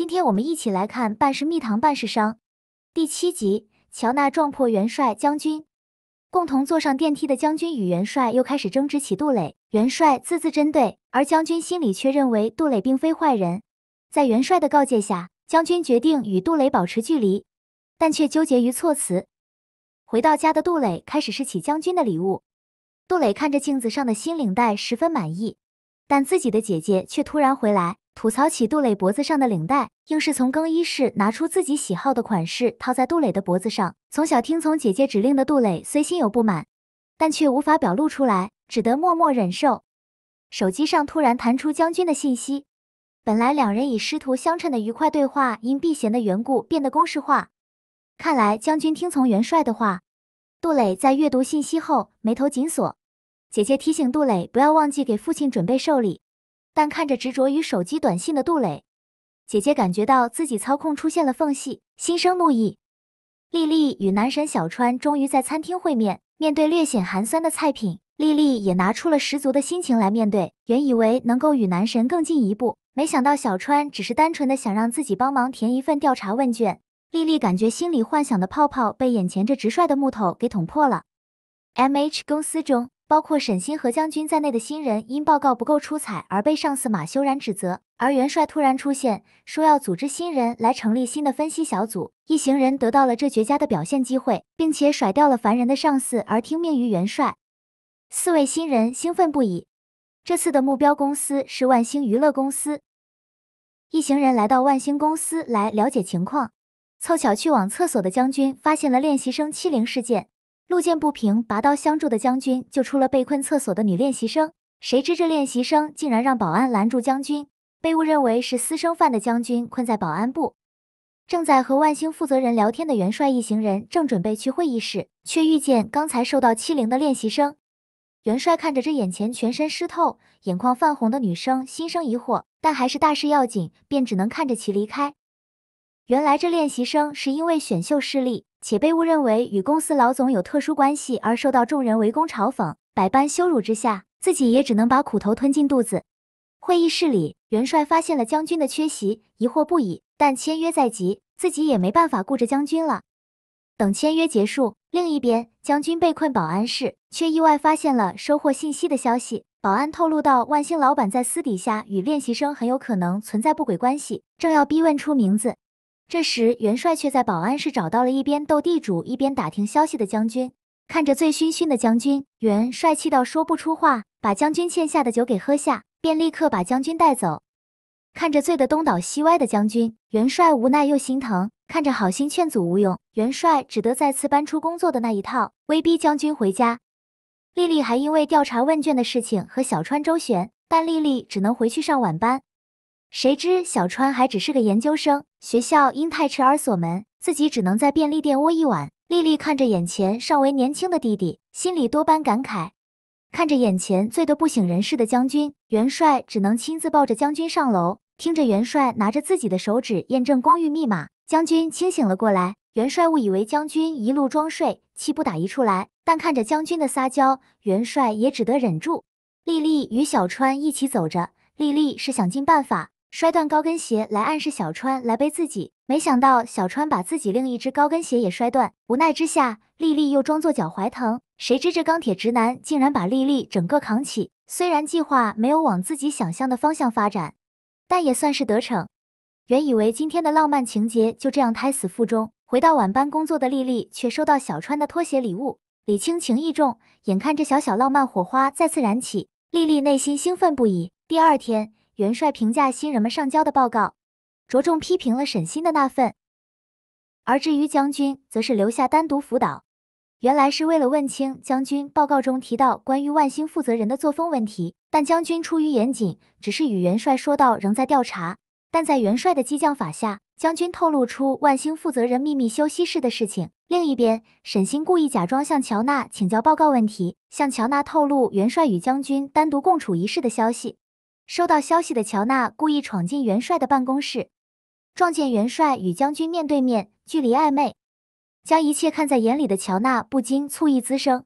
今天我们一起来看《半是蜜糖半是伤》第七集，乔纳撞破元帅将军，共同坐上电梯的将军与元帅又开始争执起杜磊，元帅字字针对，而将军心里却认为杜磊并非坏人。在元帅的告诫下，将军决定与杜磊保持距离，但却纠结于措辞。回到家的杜磊开始试起将军的礼物，杜磊看着镜子上的新领带十分满意，但自己的姐姐却突然回来。吐槽起杜磊脖子上的领带，硬是从更衣室拿出自己喜好的款式套在杜磊的脖子上。从小听从姐姐指令的杜磊虽心有不满，但却无法表露出来，只得默默忍受。手机上突然弹出将军的信息，本来两人以师徒相称的愉快对话，因避嫌的缘故变得公式化。看来将军听从元帅的话。杜磊在阅读信息后，眉头紧锁。姐姐提醒杜磊不要忘记给父亲准备寿礼。但看着执着于手机短信的杜磊，姐姐感觉到自己操控出现了缝隙，心生怒意。丽丽与男神小川终于在餐厅会面，面对略显寒酸的菜品，丽丽也拿出了十足的心情来面对。原以为能够与男神更进一步，没想到小川只是单纯的想让自己帮忙填一份调查问卷。丽丽感觉心里幻想的泡泡被眼前这直率的木头给捅破了。M H 公司中。包括沈星河将军在内的新人，因报告不够出彩而被上司马修然指责。而元帅突然出现，说要组织新人来成立新的分析小组。一行人得到了这绝佳的表现机会，并且甩掉了烦人的上司，而听命于元帅。四位新人兴奋不已。这次的目标公司是万星娱乐公司。一行人来到万星公司来了解情况。凑巧去往厕所的将军发现了练习生欺凌事件。路见不平，拔刀相助的将军救出了被困厕所的女练习生，谁知这练习生竟然让保安拦住将军，被误认为是私生饭的将军困在保安部。正在和万星负责人聊天的元帅一行人正准备去会议室，却遇见刚才受到欺凌的练习生。元帅看着这眼前全身湿透、眼眶泛红的女生，心生疑惑，但还是大事要紧，便只能看着其离开。原来这练习生是因为选秀失利。且被误认为与公司老总有特殊关系，而受到众人围攻、嘲讽、百般羞辱之下，自己也只能把苦头吞进肚子。会议室里，元帅发现了将军的缺席，疑惑不已。但签约在即，自己也没办法顾着将军了。等签约结束，另一边，将军被困保安室，却意外发现了收获信息的消息。保安透露到，万星老板在私底下与练习生很有可能存在不轨关系，正要逼问出名字。这时，元帅却在保安室找到了一边斗地主一边打听消息的将军。看着醉醺醺的将军，元帅气到说不出话，把将军欠下的酒给喝下，便立刻把将军带走。看着醉得东倒西歪的将军，元帅无奈又心疼，看着好心劝阻无用，元帅只得再次搬出工作的那一套，威逼将军回家。丽丽还因为调查问卷的事情和小川周旋，但丽丽只能回去上晚班。谁知小川还只是个研究生，学校因太迟而锁门，自己只能在便利店窝一晚。丽丽看着眼前尚为年轻的弟弟，心里多般感慨。看着眼前醉得不省人事的将军元帅，只能亲自抱着将军上楼。听着元帅拿着自己的手指验证公寓密码，将军清醒了过来。元帅误以为将军一路装睡，气不打一处来，但看着将军的撒娇，元帅也只得忍住。丽丽与小川一起走着，丽丽是想尽办法。摔断高跟鞋来暗示小川来背自己，没想到小川把自己另一只高跟鞋也摔断。无奈之下，丽丽又装作脚踝疼，谁知这钢铁直男竟然把丽丽整个扛起。虽然计划没有往自己想象的方向发展，但也算是得逞。原以为今天的浪漫情节就这样胎死腹中，回到晚班工作的丽丽却收到小川的拖鞋礼物，礼轻情意重。眼看着小小浪漫火花再次燃起，丽丽内心兴奋不已。第二天。元帅评价新人们上交的报告，着重批评了沈星的那份。而至于将军，则是留下单独辅导。原来是为了问清将军报告中提到关于万兴负责人的作风问题，但将军出于严谨，只是与元帅说到仍在调查。但在元帅的激将法下，将军透露出万兴负责人秘密休息室的事情。另一边，沈星故意假装向乔纳请教报告问题，向乔纳透露元帅与将军单独共处一室的消息。收到消息的乔纳故意闯进元帅的办公室，撞见元帅与将军面对面，距离暧昧。将一切看在眼里的乔纳不禁醋意滋生。